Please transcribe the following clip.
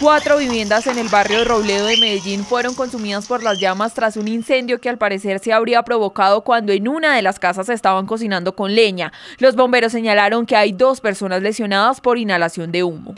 Cuatro viviendas en el barrio de Robledo de Medellín fueron consumidas por las llamas tras un incendio que al parecer se habría provocado cuando en una de las casas estaban cocinando con leña. Los bomberos señalaron que hay dos personas lesionadas por inhalación de humo.